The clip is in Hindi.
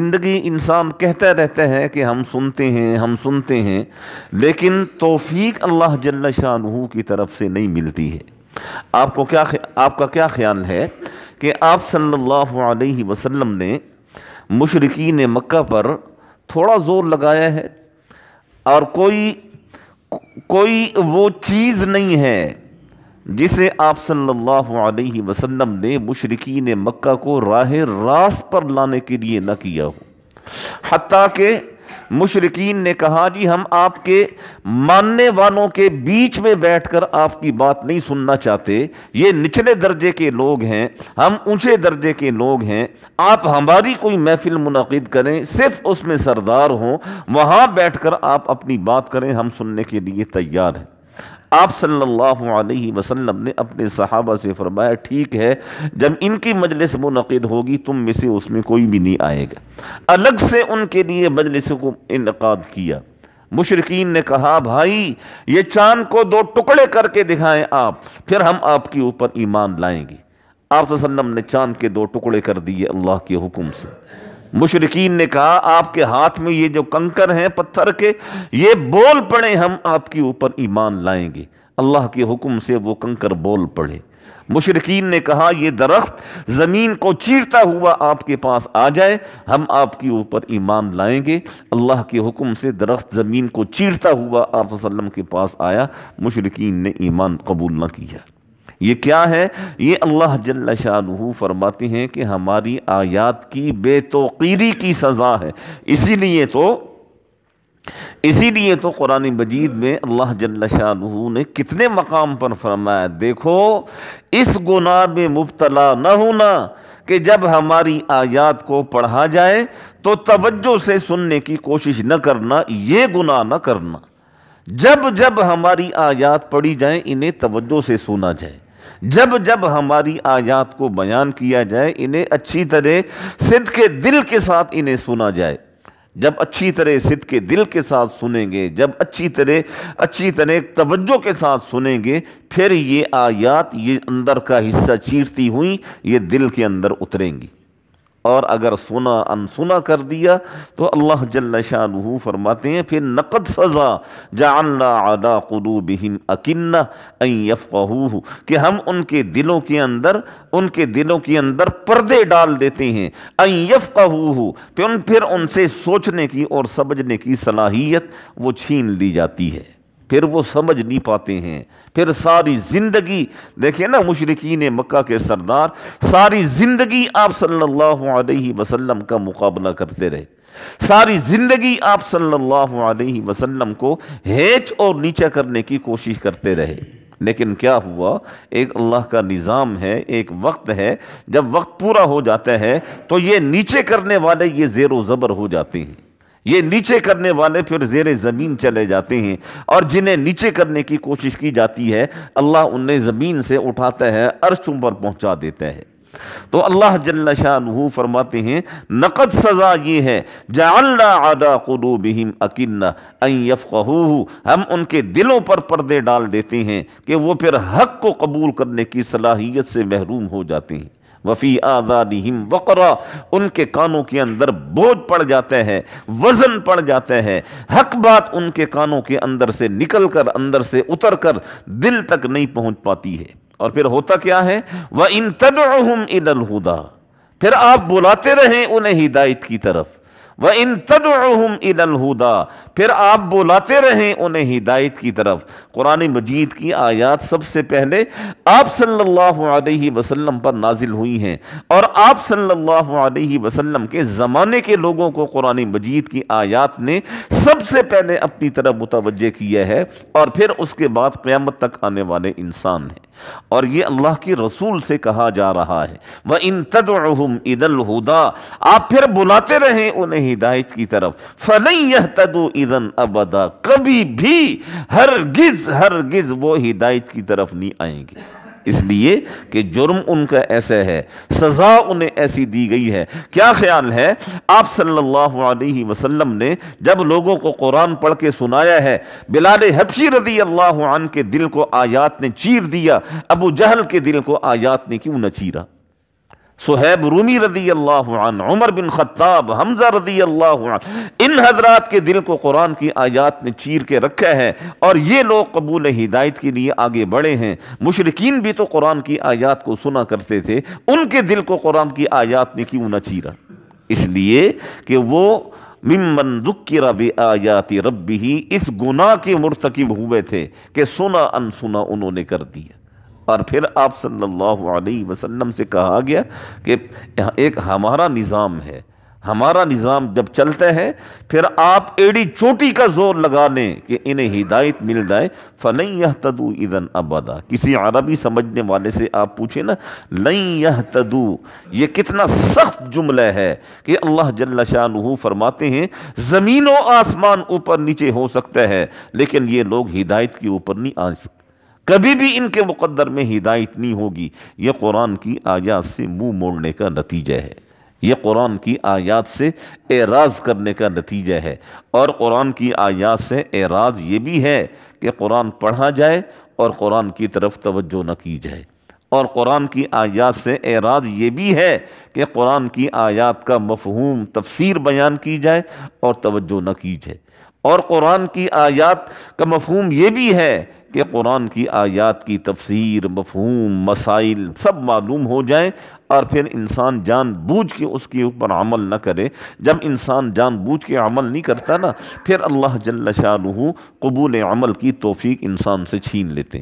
ज़िंदगी इंसान कहता रहता है कि हम सुनते हैं हम सुनते हैं लेकिन तोफ़ी अल्लाह जल्ला शाह की तरफ से नहीं मिलती है आपको क्या आपका क्या ख्याल है कि आप सल्लल्लाहु अलैहि वसल्लम ने ने मक्का पर थोड़ा ज़ोर लगाया है और कोई कोई वो चीज़ नहीं है जिसे आप सल्लल्लाहु अलैहि वसल्लम ने मुशरकिन मक्का को राह रास पर लाने के लिए न किया हो हती के मुशरकिन ने कहा जी हम आपके मानने वालों के बीच में बैठकर आपकी बात नहीं सुनना चाहते ये निचले दर्जे के लोग हैं हम ऊंचे दर्जे के लोग हैं आप हमारी कोई महफिल मुनद करें सिर्फ उसमें सरदार हों वहाँ बैठकर आप अपनी बात करें हम सुनने के लिए तैयार हैं आप सल्लल्लाहु अलैहि वसल्लम ने अपने सहाबा से फरमाया ठीक है जब इनकी मजलिस मुनद होगी तुम में से उसमें कोई भी नहीं आएगा अलग से उनके लिए मजलिस को इनका किया मुशरकिन ने कहा भाई ये चांद को दो टुकड़े करके दिखाएं आप फिर हम आपके ऊपर ईमान लाएंगे आप वसल्लम ने चांद के दो टुकड़े कर दिए अल्लाह के हुक्म से मुशरकिन ने कहा आपके हाथ में ये जो कंकर हैं पत्थर के ये बोल पड़े हम आपके ऊपर ईमान लाएंगे अल्लाह के हुक्म से वो कंकर बोल पड़े मुशरकिन ने कहा यह दरख्त ज़मीन को चीरता हुआ आपके पास आ जाए हम आपके ऊपर ईमान लाएंगे अल्लाह के हुक्म से दरख्त ज़मीन को चीरता हुआ आप के पास आया मुशरकिन ने ईमान कबूल न किया ये क्या है ये अल्लाह जल्ला शाह फरमाते हैं कि हमारी आयात की बेतोकीरी की सज़ा है इसीलिए तो इसीलिए तो कुरान मजीद में अल्लाह जल्ला शाह ने कितने मकाम पर फरमाया देखो इस गुनाह में मुबतला न होना कि जब हमारी आयात को पढ़ा जाए तो तवज्जो से सुनने की कोशिश न करना ये गुनाह न करना जब जब हमारी आयात पढ़ी जाए इन्हें तवज्जो से सुना जाए जब जब हमारी आयात को बयान किया जाए इन्हें अच्छी तरह सिद्ध के दिल के साथ इन्हें सुना जाए जब अच्छी तरह सिद्ध के दिल के साथ सुनेंगे जब अच्छी तरह अच्छी तरह तवज्जो के साथ सुनेंगे फिर ये आयात ये अंदर का हिस्सा चीरती हुई ये दिल के अंदर उतरेंगी और अगर सुना अनसुना कर दिया तो अल्लाह जल्ला शाह फरमाते हैं फिर नकद सज़ा जाना कलूबहिम अकिन्ना यफ़हू कि हम उनके दिलों के अंदर उनके दिलों के अंदर पर्दे डाल देते हैं अयफ़हू फिर उन फिर उनसे सोचने की और समझने की सलाहियत वो छीन ली जाती है फिर वो समझ नहीं पाते हैं फिर सारी ज़िंदगी देखिए ना मुशरकिन मक्का के सरदार सारी ज़िंदगी आप सल्लल्लाहु अलैहि वसल्लम का मुकाबला करते रहे सारी ज़िंदगी आप सल्लल्लाहु अलैहि वसल्लम को हेच और नीचा करने की कोशिश करते रहे लेकिन क्या हुआ एक अल्लाह का निज़ाम है एक वक्त है जब वक्त पूरा हो जाता है तो ये नीचे करने वाले ये ज़ेरो ज़बर हो जाते हैं ये नीचे करने वाले फिर जेर ज़मीन चले जाते हैं और जिन्हें नीचे करने की कोशिश की जाती है अल्लाह उन्हें ज़मीन से उठाता है अर्शों पर पहुंचा देता है तो अल्लाह जल्ला फरमाते हैं नकद सज़ा ये है जल्ला आदा कलूबहिम अकिन्ना हम उनके दिलों पर पर्दे डाल देते हैं कि वो फिर हक को कबूल करने की सलाहियत से महरूम हो जाते हैं वफ़ी हिम वक़रा उनके कानों के अंदर बोझ पड़ जाते हैं वज़न पड़ जाते हैं हक बात उनके कानों के अंदर से निकल कर अंदर से उतर कर दिल तक नहीं पहुंच पाती है और फिर होता क्या है वह इन तदहुदा फिर आप बुलाते रहें उन्हें हिदायत की तरफ व इन तद इलहुदा फिर आप बुलाते रहें उन्हें हिदायत की तरफ कुरान मजीद की आयात सबसे पहले आप सल्लल्लाहु अलैहि वसल्लम पर नाजिल हुई हैं और आप सल्लल्लाहु अलैहि वसल्लम के ज़माने के लोगों को कुरान मजीद की आयात ने सबसे पहले अपनी तरफ मुतवजह किया है और फिर उसके बाद क़्यामत तक आने वाले इंसान हैं और ये अल्लाह के रसूल से कहा जा रहा है वह इन तदम इदलहुदा आप फिर बुलाते रहें उन्हें हिदायत की तरफ फलई यह तदु ईदन अबदा कभी भी हर गिज हर गिज वो हिदायत की तरफ नहीं आएंगे इसलिए कि जुर्म उनका ऐसा है सज़ा उन्हें ऐसी दी गई है क्या ख्याल है आप सल्लल्लाहु अलैहि वसल्लम ने जब लोगों को कुरान पढ़ के सुनाया है बिलाल हबशी रजी अल्लाह के दिल को आयात ने चीर दिया अबू जहल के दिल को आयात ने क्यों न चीरा सुहैब रूमी रजी अल्लाह उमर बिन खत्ताब हमजा रजी अल्लाह इन हजरात के दिल को कुरान की आयात ने चीर के रखा है और ये लोग कबूल हिदायत के लिए आगे बढ़े हैं मुशरकिन भी तो कुरान की आयात को सुना करते थे उनके दिल को कुरान की आयात ने क्यों न चीरा इसलिए कि वो मिमन दुक्र आयाति रबी इस गुनाह के मुरतकब हुए थे कि सुना अनसुना उन्होंने कर दिया और फिर आप सल्लल्लाहु अलैहि वसल्लम से कहा गया कि एक हमारा निज़ाम है हमारा निज़ाम जब चलते हैं फिर आप एड़ी चोटी का जोर लगा लें कि इन्हें हिदायत मिल जाए फ़लई यह तदु इदन अबादा किसी अरबी समझने वाले से आप पूछें ना लई यह तदु ये कितना सख्त जुमला है कि अल्लाह जल्ला शाह फरमाते हैं जमीनों आसमान ऊपर नीचे हो सकता है लेकिन ये लोग हिदायत के ऊपर नहीं आ सकते कभी भी इनके मुकद्दर में हिदायत नहीं होगी ये कुरान की आयात से मुंह मोड़ने का नतीजा है ये कुरान की आयात से एराज करने का नतीजा है और कुरान की आयात से एराज ये भी है कि कुरान पढ़ा जाए और कुरान की तरफ तवज्जो न की जाए और कुरान की आयात से एराज ये भी है कि कुरान की आयात का मफहूम तफसीर बयान की जाए और तवज्जो न की जाए और कुरान की आयात का मफहूम ये भी है कि कुरान की आयात की तफसीर मफहूम मसाइल सब मालूम हो जाए और फिर इंसान जान बूझ के उसके ऊपर अमल न करे जब इंसान जान बूझ के अमल नहीं करता ना फिर अल्लाह जल्ला शाह कबूल अमल की तोफ़ी इंसान से छीन लेते हैं